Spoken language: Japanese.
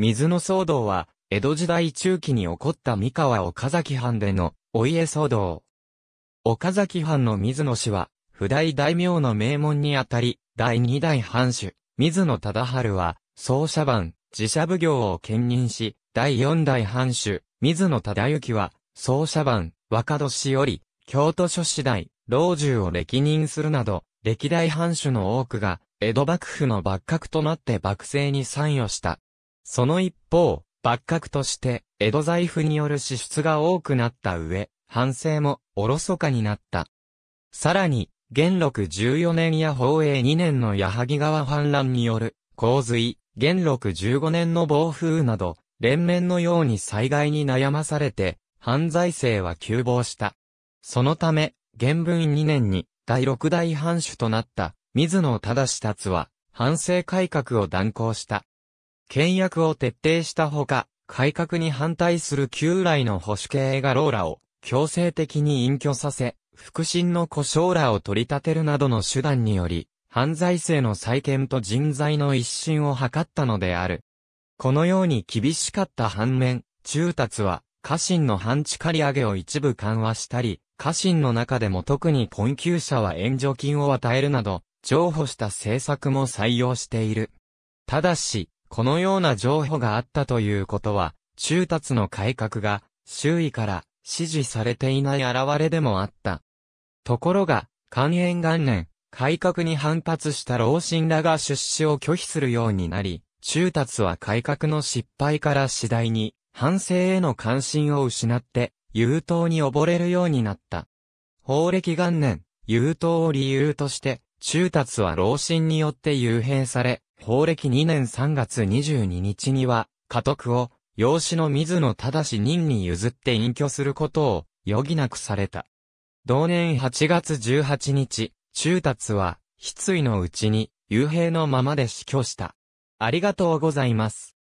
水の騒動は、江戸時代中期に起こった三河岡崎藩でのお家騒動。岡崎藩の水野氏は、普代大名の名門にあたり、第二代藩主、水野忠春は、奏者番、自社奉行を兼任し、第四代藩主、水野忠之は、奏者番、若年より、京都諸次第、老中を歴任するなど、歴代藩主の多くが、江戸幕府の幕閣となって幕政に参与した。その一方、幕閣として、江戸財布による支出が多くなった上、反省もおろそかになった。さらに、元禄14年や宝永2年の矢作川氾濫による洪水、元禄15年の暴風など、連綿のように災害に悩まされて、犯罪性は急暴した。そのため、元文2年に第六代藩主となった水野忠達は、反省改革を断行した。倹約を徹底したほか、改革に反対する旧来の保守系画ローラを強制的に隠居させ、腹心の故障らを取り立てるなどの手段により、犯罪性の再建と人材の一新を図ったのである。このように厳しかった反面、中達は、家臣の半地借り上げを一部緩和したり、家臣の中でも特に困窮者は援助金を与えるなど、譲歩した政策も採用している。ただし、このような情報があったということは、中達の改革が周囲から支持されていない現れでもあった。ところが、寛延元年、改革に反発した老臣らが出資を拒否するようになり、中達は改革の失敗から次第に、反省への関心を失って、優等に溺れるようになった。法暦元年、優等を理由として、中達は老臣によって幽閉され、法暦2年3月22日には、家督を、養子の水野正任に譲って隠居することを余儀なくされた。同年8月18日、中達は、失意のうちに、幽閉のままで死去した。ありがとうございます。